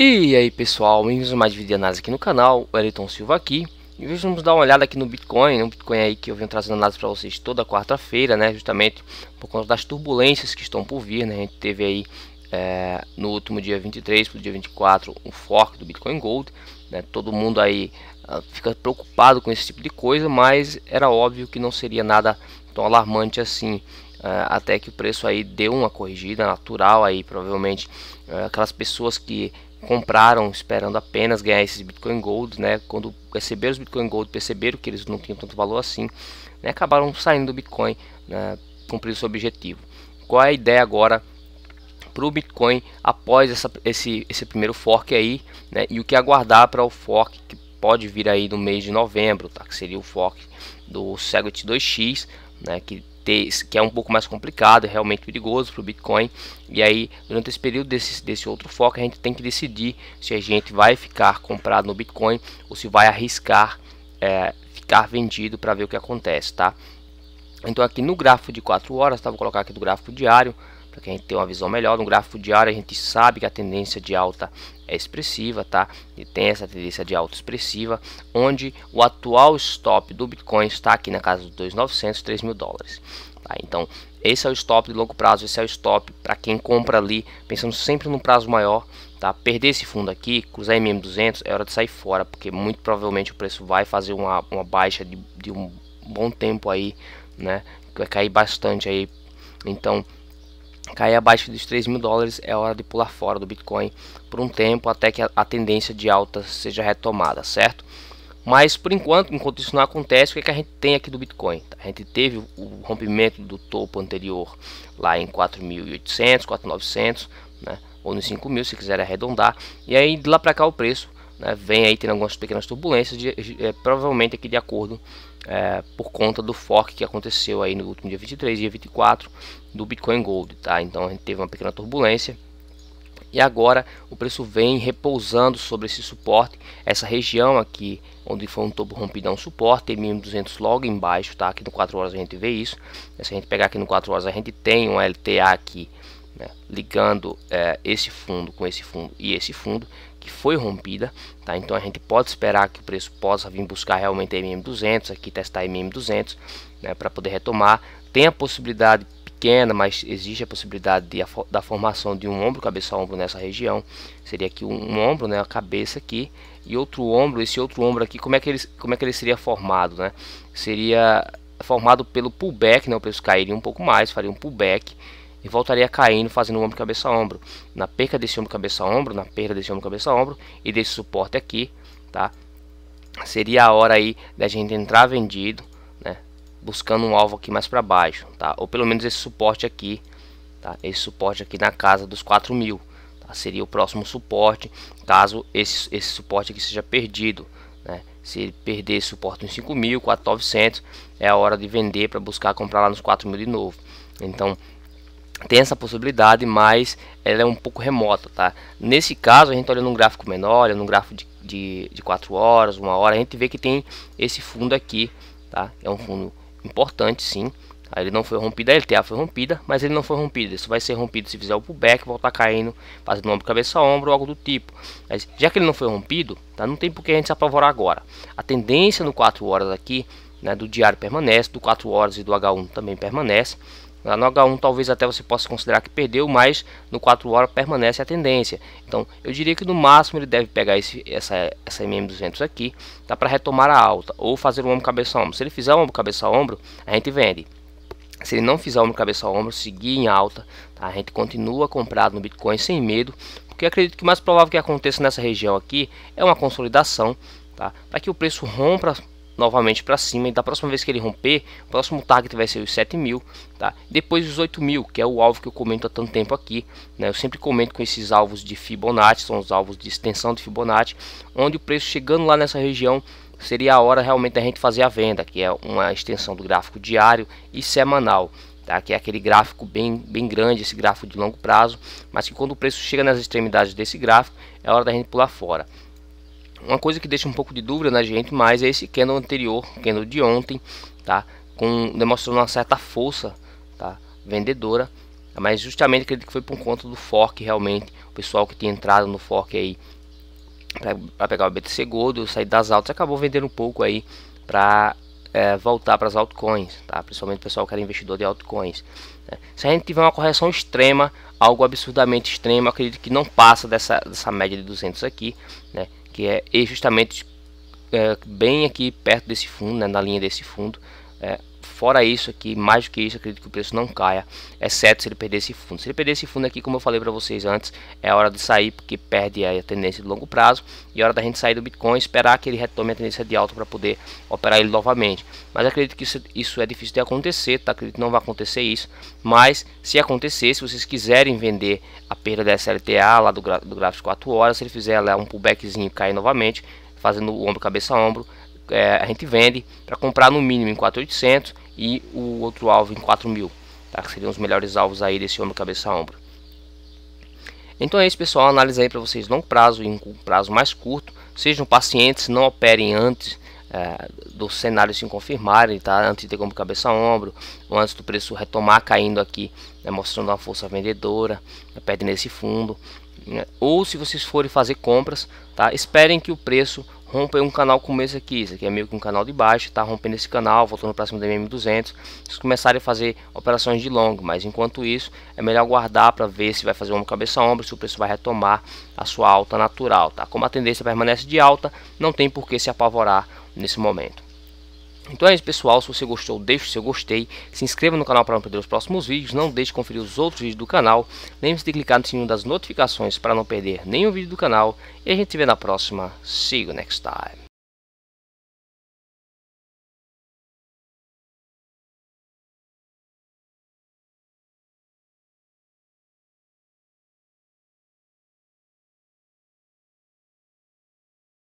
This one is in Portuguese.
E aí pessoal, bem-vindos a mais vídeo de análise aqui no canal, o Elton Silva aqui E hoje vamos dar uma olhada aqui no Bitcoin, né, um Bitcoin aí que eu venho trazendo análise para vocês toda quarta-feira né Justamente por conta das turbulências que estão por vir né, a gente teve aí é, no último dia 23 para o dia 24 um fork do Bitcoin Gold né, Todo mundo aí ah, fica preocupado com esse tipo de coisa, mas era óbvio que não seria nada tão alarmante assim é, até que o preço aí deu uma corrigida natural aí provavelmente é, aquelas pessoas que compraram esperando apenas ganhar esses Bitcoin Gold, né? Quando receberam os Bitcoin Gold, perceberam que eles não tinham tanto valor assim, né? acabaram saindo do Bitcoin, né? cumprindo seu objetivo. Qual é a ideia agora para o Bitcoin após essa, esse, esse primeiro fork aí, né? E o que aguardar para o fork que pode vir aí no mês de novembro, tá? Que seria o fork do Segwit 2x né, que, ter, que é um pouco mais complicado, é realmente perigoso para o Bitcoin. E aí, durante esse período desse, desse outro foco, a gente tem que decidir se a gente vai ficar comprado no Bitcoin ou se vai arriscar é, ficar vendido para ver o que acontece, tá? Então aqui no gráfico de 4 horas, tá? vou colocar aqui do gráfico diário, para que a gente tenha uma visão melhor. No gráfico diário a gente sabe que a tendência de alta é expressiva, tá? E tem essa tendência de alta expressiva, onde o atual stop do Bitcoin está aqui na casa dos 2.900, 3 mil dólares. Tá? Então esse é o stop de longo prazo, esse é o stop para quem compra ali, pensando sempre no prazo maior, tá? Perder esse fundo aqui, cruzar em 200 é hora de sair fora, porque muito provavelmente o preço vai fazer uma, uma baixa de, de um bom tempo aí, né? Vai cair bastante aí, então cair abaixo dos 3 mil dólares, é hora de pular fora do Bitcoin por um tempo até que a tendência de alta seja retomada, certo? Mas por enquanto, enquanto isso não acontece, o que, é que a gente tem aqui do Bitcoin? A gente teve o rompimento do topo anterior lá em 4.800, 4.900, né? ou nos 5.000 se quiser arredondar, e aí de lá para cá o preço né? vem aí tendo algumas pequenas turbulências, de, é, provavelmente aqui de acordo é, por conta do fork que aconteceu aí no último dia 23 e dia 24 do Bitcoin Gold, tá? Então a gente teve uma pequena turbulência e agora o preço vem repousando sobre esse suporte, essa região aqui onde foi um topo rompido um suporte, tem 1200 logo embaixo, tá? Aqui no 4 horas a gente vê isso. Se a gente pegar aqui no 4 horas a gente tem um LTA aqui né? ligando é, esse fundo com esse fundo e esse fundo que foi rompida, tá? Então a gente pode esperar que o preço possa vir buscar realmente a MM200, aqui testar a MM200, né, para poder retomar. Tem a possibilidade pequena, mas existe a possibilidade de, da formação de um ombro, cabeça ombro nessa região. Seria aqui um, um ombro, né, a cabeça aqui e outro ombro, esse outro ombro aqui, como é que ele, como é que ele seria formado, né? Seria formado pelo pullback, né? O preço cairia um pouco mais, faria um pullback e voltaria caindo fazendo ombro cabeça ombro. Na perca desse ombro cabeça ombro, na perda desse ombro cabeça ombro e desse suporte aqui, tá? Seria a hora aí da gente entrar vendido, né? Buscando um alvo aqui mais para baixo, tá? Ou pelo menos esse suporte aqui, tá? Esse suporte aqui na casa dos 4 mil, tá? Seria o próximo suporte, caso esse, esse suporte aqui seja perdido, né? Se ele perder esse suporte em 5 mil, 4.900, é a hora de vender para buscar comprar lá nos 4 mil de novo. Então, tem essa possibilidade, mas ela é um pouco remota, tá? Nesse caso, a gente tá olha num gráfico menor, olha num gráfico de, de, de 4 horas, 1 hora, a gente vê que tem esse fundo aqui, tá? É um fundo importante, sim. Aí ele não foi rompido, a LTA foi rompida, mas ele não foi rompido. Isso vai ser rompido se fizer o pullback, voltar caindo, fazendo ombro, cabeça, ombro, algo do tipo. Mas já que ele não foi rompido, tá? não tem por que a gente se apavorar agora. A tendência no 4 horas aqui, né, do diário permanece, do 4 horas e do H1 também permanece. No H1 talvez até você possa considerar que perdeu, mas no 4 horas permanece a tendência. Então eu diria que no máximo ele deve pegar esse, essa, essa MM200 aqui tá, para retomar a alta ou fazer um ombro cabeça ombro. Se ele fizer um ombro cabeça ombro, a gente vende. Se ele não fizer ombro cabeça ombro, seguir em alta, tá, a gente continua comprado no Bitcoin sem medo, porque acredito que o mais provável que aconteça nessa região aqui é uma consolidação, tá, para que o preço rompa novamente para cima e da próxima vez que ele romper, o próximo target vai ser os 7000, tá? Depois os 8000, que é o alvo que eu comento há tanto tempo aqui, né? Eu sempre comento com esses alvos de Fibonacci, são os alvos de extensão de Fibonacci, onde o preço chegando lá nessa região seria a hora realmente da gente fazer a venda, que é uma extensão do gráfico diário e semanal. Tá? que é aquele gráfico bem, bem grande, esse gráfico de longo prazo, mas que quando o preço chega nas extremidades desse gráfico, é hora da gente pular fora. Uma coisa que deixa um pouco de dúvida na gente, mas é esse candle anterior, candle de ontem, tá? Com, demonstrando uma certa força, tá? Vendedora, mas justamente acredito que foi por conta do fork realmente, o pessoal que tinha entrado no fork aí para pegar o BTC Gold, sair das altas, acabou vendendo um pouco aí para é, eh, voltar para as altcoins, tá? Principalmente o pessoal que era investidor de altcoins. Se a gente tiver uma correção extrema, algo absurdamente extremo, acredito que não passa dessa, dessa média de 200 aqui, né? que é justamente é, bem aqui perto desse fundo, né? na linha desse fundo, é, Fora isso aqui, mais do que isso, acredito que o preço não caia, exceto se ele perder esse fundo. Se ele perder esse fundo aqui, como eu falei para vocês antes, é hora de sair, porque perde a tendência de longo prazo, e é hora da gente sair do Bitcoin, esperar que ele retome a tendência de alta para poder operar ele novamente. Mas acredito que isso, isso é difícil de acontecer, tá? acredito que não vai acontecer isso, mas se acontecer, se vocês quiserem vender a perda da SLTA lá do, do gráfico 4 horas, se ele fizer lá um pullbackzinho cair novamente, fazendo o ombro cabeça ombro, é, a gente vende para comprar no mínimo em 4.800 e o outro alvo em 4000, tá? que seriam os melhores alvos aí desse ombro cabeça a ombro. Então é isso pessoal, análise aí para vocês longo prazo e um prazo mais curto. Sejam pacientes, não operem antes é, dos cenários se confirmarem, tá? antes de como cabeça a ombro, ou antes do preço retomar caindo aqui, né? mostrando uma força vendedora, né? perde nesse fundo. Ou se vocês forem fazer compras, tá? esperem que o preço rompe um canal como esse aqui, isso aqui é meio que um canal de baixo, tá rompendo esse canal, voltando para cima do MM200, eles começarem a fazer operações de longo, mas enquanto isso é melhor guardar para ver se vai fazer um cabeça a ombro, se o preço vai retomar a sua alta natural, tá? Como a tendência permanece de alta, não tem por que se apavorar nesse momento. Então é isso pessoal, se você gostou deixe o seu gostei, se inscreva no canal para não perder os próximos vídeos, não deixe de conferir os outros vídeos do canal, lembre-se de clicar no sininho das notificações para não perder nenhum vídeo do canal e a gente se vê na próxima, see you next time.